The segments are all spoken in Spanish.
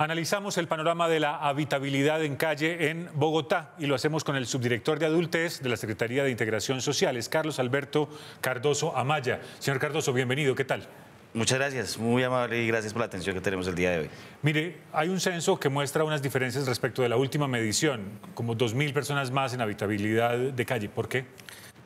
Analizamos el panorama de la habitabilidad en calle en Bogotá y lo hacemos con el subdirector de adultez de la Secretaría de Integración Social, es Carlos Alberto Cardoso Amaya. Señor Cardoso, bienvenido, ¿qué tal? Muchas gracias, muy amable y gracias por la atención que tenemos el día de hoy. Mire, hay un censo que muestra unas diferencias respecto de la última medición, como 2.000 personas más en habitabilidad de calle. ¿Por qué?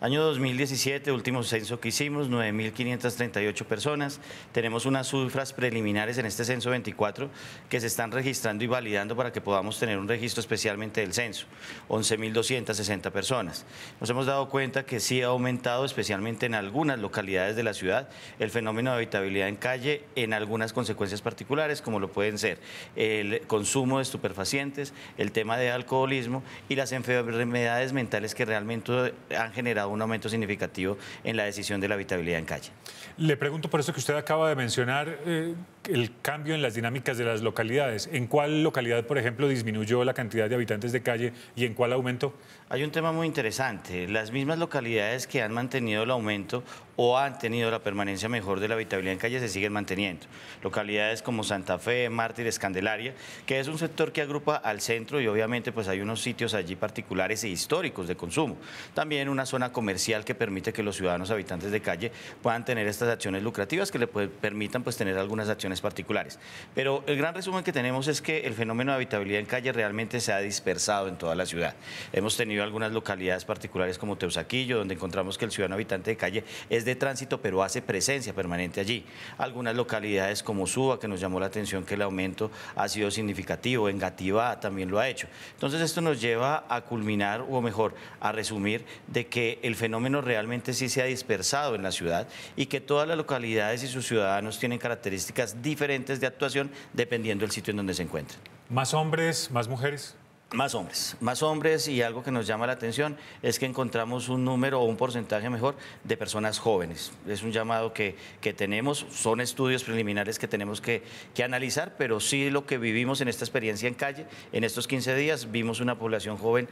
Año 2017, último censo que hicimos, 9.538 personas. Tenemos unas cifras preliminares en este censo 24 que se están registrando y validando para que podamos tener un registro especialmente del censo, 11.260 personas. Nos hemos dado cuenta que sí ha aumentado, especialmente en algunas localidades de la ciudad, el fenómeno de habitabilidad en calle en algunas consecuencias particulares, como lo pueden ser el consumo de estupefacientes, el tema de alcoholismo y las enfermedades mentales que realmente han generado un aumento significativo en la decisión de la habitabilidad en calle. Le pregunto por eso que usted acaba de mencionar. Eh, el cambio en las dinámicas de las localidades. ¿En cuál localidad, por ejemplo, disminuyó la cantidad de habitantes de calle y en cuál aumento? Hay un tema muy interesante. Las mismas localidades que han mantenido el aumento o han tenido la permanencia mejor de la habitabilidad en calle se siguen manteniendo. Localidades como Santa Fe, Mártires, Candelaria, que es un sector que agrupa al centro y obviamente pues hay unos sitios allí particulares e históricos de consumo. También una zona comercial que permite que los ciudadanos habitantes de calle puedan tener estas acciones lucrativas que le permitan pues tener algunas acciones particulares. Pero el gran resumen que tenemos es que el fenómeno de habitabilidad en calle realmente se ha dispersado en toda la ciudad. Hemos tenido algunas localidades particulares como Teusaquillo, donde encontramos que el ciudadano habitante de calle es de tránsito, pero hace presencia permanente allí. Algunas localidades como Suba, que nos llamó la atención que el aumento ha sido significativo, en Engativá también lo ha hecho. Entonces esto nos lleva a culminar, o mejor, a resumir de que el fenómeno realmente sí se ha dispersado en la ciudad y que todas las localidades y sus ciudadanos tienen características diferentes de actuación dependiendo del sitio en donde se encuentren. ¿Más hombres, más mujeres? Más hombres, más hombres y algo que nos llama la atención es que encontramos un número o un porcentaje mejor de personas jóvenes. Es un llamado que, que tenemos, son estudios preliminares que tenemos que, que, analizar, pero sí lo que vivimos en esta experiencia en calle, en estos 15 días vimos una población joven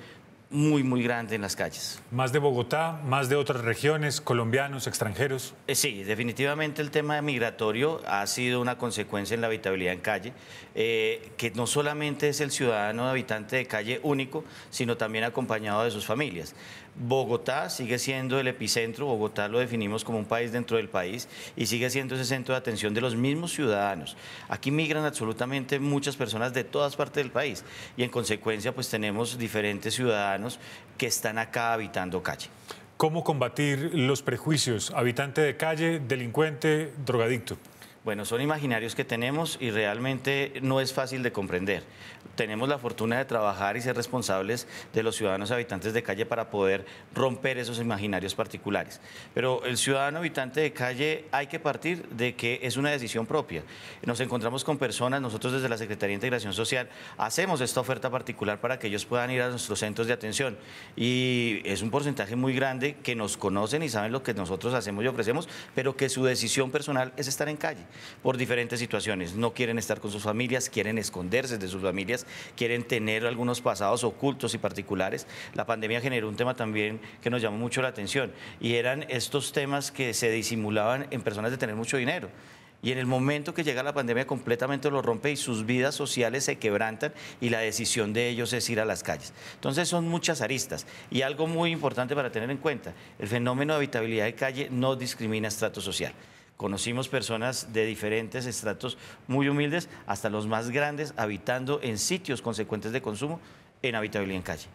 muy, muy grande en las calles. ¿Más de Bogotá, más de otras regiones, colombianos, extranjeros? Eh, sí, definitivamente el tema migratorio ha sido una consecuencia en la habitabilidad en calle, eh, que no solamente es el ciudadano habitante de calle único, sino también acompañado de sus familias. Bogotá sigue siendo el epicentro, Bogotá lo definimos como un país dentro del país y sigue siendo ese centro de atención de los mismos ciudadanos. Aquí migran absolutamente muchas personas de todas partes del país y en consecuencia pues tenemos diferentes ciudadanos que están acá habitando calle. ¿Cómo combatir los prejuicios? Habitante de calle, delincuente, drogadicto. Bueno, son imaginarios que tenemos y realmente no es fácil de comprender. Tenemos la fortuna de trabajar y ser responsables de los ciudadanos habitantes de calle para poder romper esos imaginarios particulares. Pero el ciudadano habitante de calle hay que partir de que es una decisión propia. Nos encontramos con personas, nosotros desde la Secretaría de Integración Social hacemos esta oferta particular para que ellos puedan ir a nuestros centros de atención. Y es un porcentaje muy grande que nos conocen y saben lo que nosotros hacemos y ofrecemos, pero que su decisión personal es estar en calle por diferentes situaciones. No quieren estar con sus familias, quieren esconderse de sus familias, quieren tener algunos pasados ocultos y particulares. La pandemia generó un tema también que nos llamó mucho la atención y eran estos temas que se disimulaban en personas de tener mucho dinero. Y en el momento que llega la pandemia completamente lo rompe y sus vidas sociales se quebrantan y la decisión de ellos es ir a las calles. Entonces son muchas aristas. Y algo muy importante para tener en cuenta, el fenómeno de habitabilidad de calle no discrimina estrato social. Conocimos personas de diferentes estratos muy humildes hasta los más grandes habitando en sitios consecuentes de consumo en habitabilidad en calle.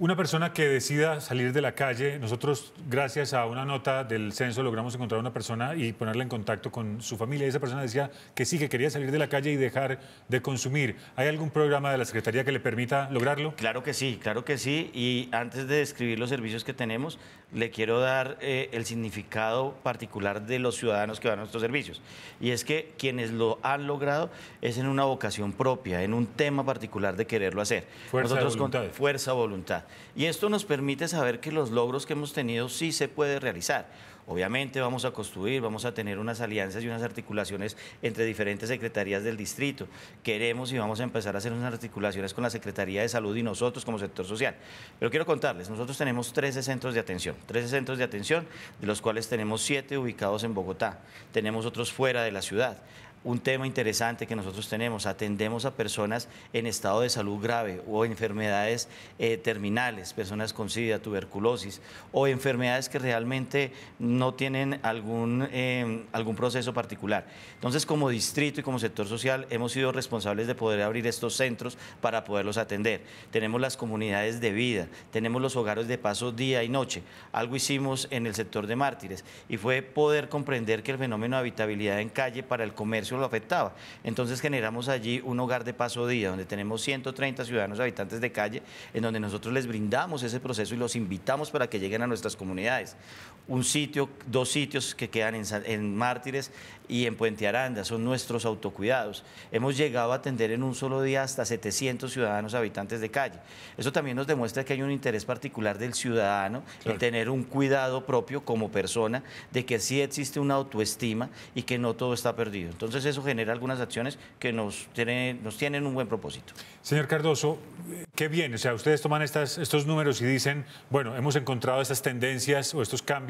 Una persona que decida salir de la calle, nosotros gracias a una nota del censo logramos encontrar a una persona y ponerla en contacto con su familia. Esa persona decía que sí, que quería salir de la calle y dejar de consumir. ¿Hay algún programa de la Secretaría que le permita lograrlo? Claro que sí, claro que sí. Y antes de describir los servicios que tenemos, le quiero dar eh, el significado particular de los ciudadanos que van a nuestros servicios. Y es que quienes lo han logrado es en una vocación propia, en un tema particular de quererlo hacer. Fuerza nosotros, fuerza, voluntad. Y esto nos permite saber que los logros que hemos tenido sí se puede realizar. Obviamente vamos a construir, vamos a tener unas alianzas y unas articulaciones entre diferentes secretarías del distrito. Queremos y vamos a empezar a hacer unas articulaciones con la Secretaría de Salud y nosotros como sector social. Pero quiero contarles, nosotros tenemos 13 centros de atención, 13 centros de atención, de los cuales tenemos 7 ubicados en Bogotá, tenemos otros fuera de la ciudad un tema interesante que nosotros tenemos, atendemos a personas en estado de salud grave o enfermedades eh, terminales, personas con SIDA, tuberculosis o enfermedades que realmente no tienen algún, eh, algún proceso particular. Entonces, como distrito y como sector social, hemos sido responsables de poder abrir estos centros para poderlos atender. Tenemos las comunidades de vida, tenemos los hogares de paso día y noche. Algo hicimos en el sector de mártires y fue poder comprender que el fenómeno de habitabilidad en calle para el comercio lo afectaba. Entonces generamos allí un hogar de paso día, donde tenemos 130 ciudadanos habitantes de calle, en donde nosotros les brindamos ese proceso y los invitamos para que lleguen a nuestras comunidades un sitio, dos sitios que quedan en, Mártires y en Puente Aranda, son nuestros autocuidados. Hemos llegado a atender en un solo día hasta 700 ciudadanos habitantes de calle. Eso también nos demuestra que hay un interés particular del ciudadano en tener un cuidado propio como persona, de que sí existe una autoestima y que no todo está perdido. Entonces eso genera algunas acciones que nos tienen, tienen un buen propósito. Señor Cardoso, qué bien, o sea, ustedes toman estos números y dicen, bueno, hemos encontrado estas tendencias o estos cambios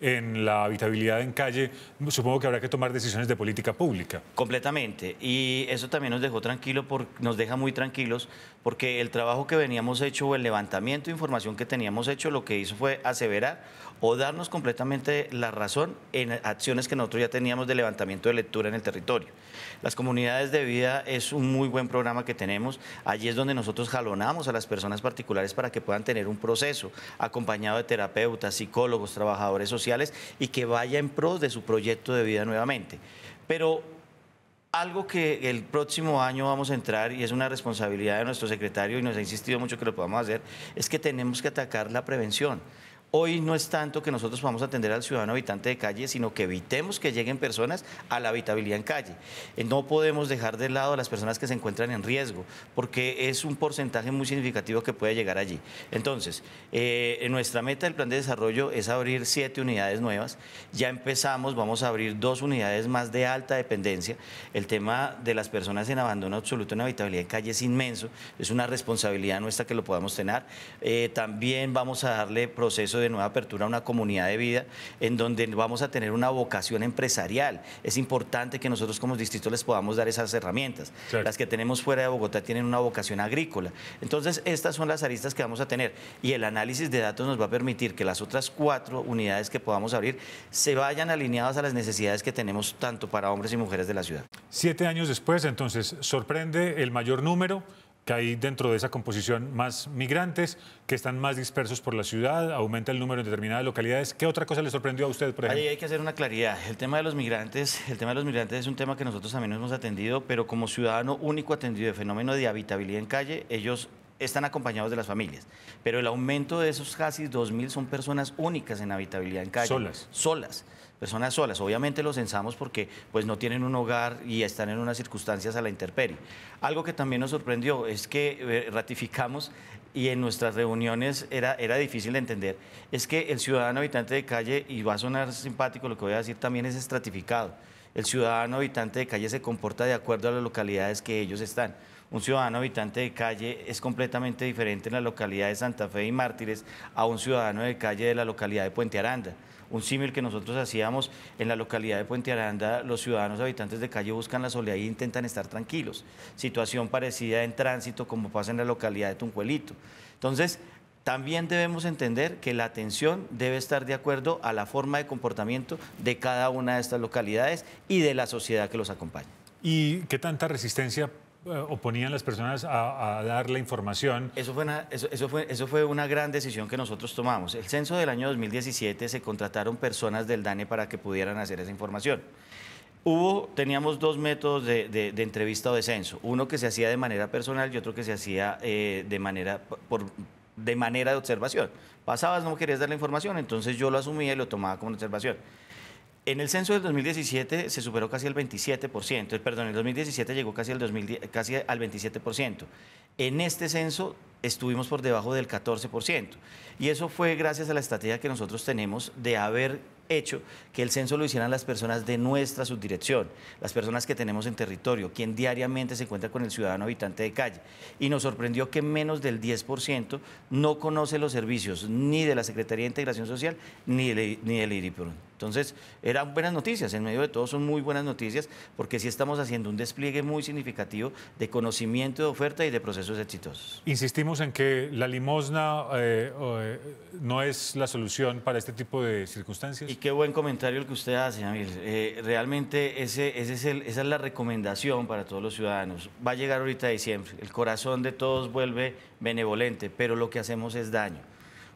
en la habitabilidad en calle, supongo que habrá que tomar decisiones de política pública. Completamente. Y eso también nos dejó tranquilo, nos deja muy tranquilos, porque el trabajo que veníamos hecho o el levantamiento de información que teníamos hecho lo que hizo fue aseverar o darnos completamente la razón en acciones que nosotros ya teníamos de levantamiento de lectura en el territorio. Las comunidades de vida es un muy buen programa que tenemos. Allí es donde nosotros jalonamos a las personas particulares para que puedan tener un proceso acompañado de terapeutas, psicólogos, trabajadores trabajadores sociales y que vaya en pro de su proyecto de vida nuevamente. Pero algo que el próximo año vamos a entrar y es una responsabilidad de nuestro secretario y nos ha insistido mucho que lo podamos hacer, es que tenemos que atacar la prevención hoy no es tanto que nosotros vamos a atender al ciudadano habitante de calle, sino que evitemos que lleguen personas a la habitabilidad en calle. Eh, no podemos dejar de lado a las personas que se encuentran en riesgo, porque es un porcentaje muy significativo que puede llegar allí. Entonces, eh, nuestra meta del plan de desarrollo es abrir siete unidades nuevas. Ya empezamos, vamos a abrir dos unidades más de alta dependencia. El tema de las personas en abandono absoluto en habitabilidad en calle es inmenso, es una responsabilidad nuestra que lo podamos tener. Eh, también vamos a darle proceso de de nueva apertura a una comunidad de vida en donde vamos a tener una vocación empresarial. Es importante que nosotros como distrito les podamos dar esas herramientas. Las que tenemos fuera de Bogotá tienen una vocación agrícola. Entonces, estas son las aristas que vamos a tener y el análisis de datos nos va a permitir que las otras cuatro unidades que podamos abrir se vayan alineadas a las necesidades que tenemos tanto para hombres y mujeres de la ciudad. Siete años después, entonces, sorprende el mayor número que hay dentro de esa composición más migrantes, que están más dispersos por la ciudad, aumenta el número en determinadas localidades. ¿Qué otra cosa le sorprendió a usted, por ejemplo? Ahí hay que hacer una claridad. El tema de los migrantes, el tema de los migrantes es un tema que nosotros también hemos atendido, pero como ciudadano único atendido de fenómeno de habitabilidad en calle, ellos están acompañados de las familias. Pero el aumento de esos casi 2.000 son personas únicas en habitabilidad en calle. Solas. Solas personas solas. Obviamente los censamos porque pues, no tienen un hogar y están en unas circunstancias a la intemperie. Algo que también nos sorprendió es que eh, ratificamos y en nuestras reuniones era, era difícil de entender, es que el ciudadano habitante de calle, y va a sonar simpático lo que voy a decir, también es estratificado el ciudadano habitante de calle se comporta de acuerdo a las localidades que ellos están. Un ciudadano habitante de calle es completamente diferente en la localidad de Santa Fe y Mártires a un ciudadano de calle de la localidad de Puente Aranda un símil que nosotros hacíamos en la localidad de Puente Aranda, los ciudadanos habitantes de calle buscan la soledad e intentan estar tranquilos. Situación parecida en tránsito como pasa en la localidad de Tuncuelito. Entonces, también debemos entender que la atención debe estar de acuerdo a la forma de comportamiento de cada una de estas localidades y de la sociedad que los acompaña. ¿Y qué tanta resistencia eh, oponían las personas a, dar la información. Eso fue, una, eso, fue, eso fue una gran decisión que nosotros tomamos. El censo del año 2017 se contrataron personas del DANE para que pudieran hacer esa información. Hubo, teníamos dos métodos de, entrevista o de censo, uno que se hacía de manera personal y otro que se hacía eh, de manera por, de manera de observación. Pasabas, no querías dar la información, entonces yo lo asumía y lo tomaba como observación. En el censo del 2017 se superó casi eh, el 27%, perdón, en el 2017 llegó casi al, casi al 27%. En este censo estuvimos por debajo del 14%. Y eso fue gracias a la estrategia que nosotros tenemos de haber hecho que el censo lo hicieran las personas de nuestra subdirección, las personas que tenemos en territorio, quien diariamente se encuentra con el ciudadano habitante de calle. Y nos sorprendió que menos del 10% no conoce los servicios ni de la Secretaría de Integración Social ni del, ni entonces, eran buenas noticias, en medio de todo son muy buenas noticias, porque sí estamos haciendo un despliegue muy significativo de conocimiento de oferta y de procesos exitosos. Insistimos en que la limosna eh, eh, no es la solución para este tipo de circunstancias. Y qué buen comentario el que usted hace, Amir. Eh, realmente es esa es la recomendación para todos los ciudadanos. Va a llegar ahorita diciembre, el corazón de todos vuelve benevolente, pero lo que hacemos es daño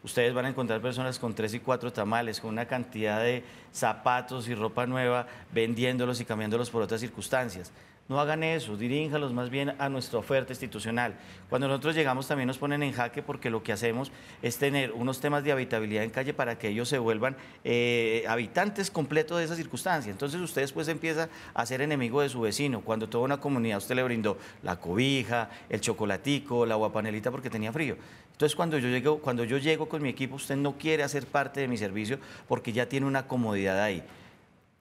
ustedes van a encontrar personas con tres y cuatro tamales, con una cantidad de zapatos y ropa nueva, vendiéndolos y cambiándolos por otras circunstancias. No hagan eso, diríjanlos más bien a nuestra oferta institucional. Cuando nosotros llegamos también nos ponen en jaque porque lo que hacemos es tener unos temas de habitabilidad en calle para que ellos se vuelvan eh, habitantes completos de esa circunstancia. Entonces usted después empieza a ser enemigo de su vecino. Cuando toda una comunidad usted le brindó la cobija, el chocolatico, la guapanelita porque tenía frío. Entonces cuando yo llego, cuando yo llego con mi equipo, usted no quiere hacer parte de mi servicio porque ya tiene una comodidad ahí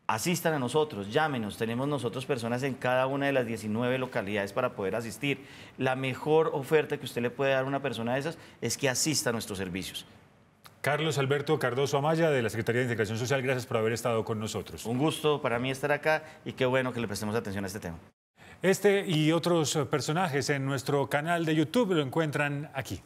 asistan a nosotros, llámenos. Tenemos nosotros personas en cada una de las 19 localidades para poder asistir. La mejor oferta que usted le puede dar a una persona de esas es que asista a nuestros servicios. Carlos Alberto Cardoso Amaya, de la Secretaría de Integración Social, gracias por haber estado con nosotros. Un gusto para mí estar acá y qué bueno que le prestemos atención a este tema. Este y otros personajes en nuestro canal de YouTube lo encuentran aquí.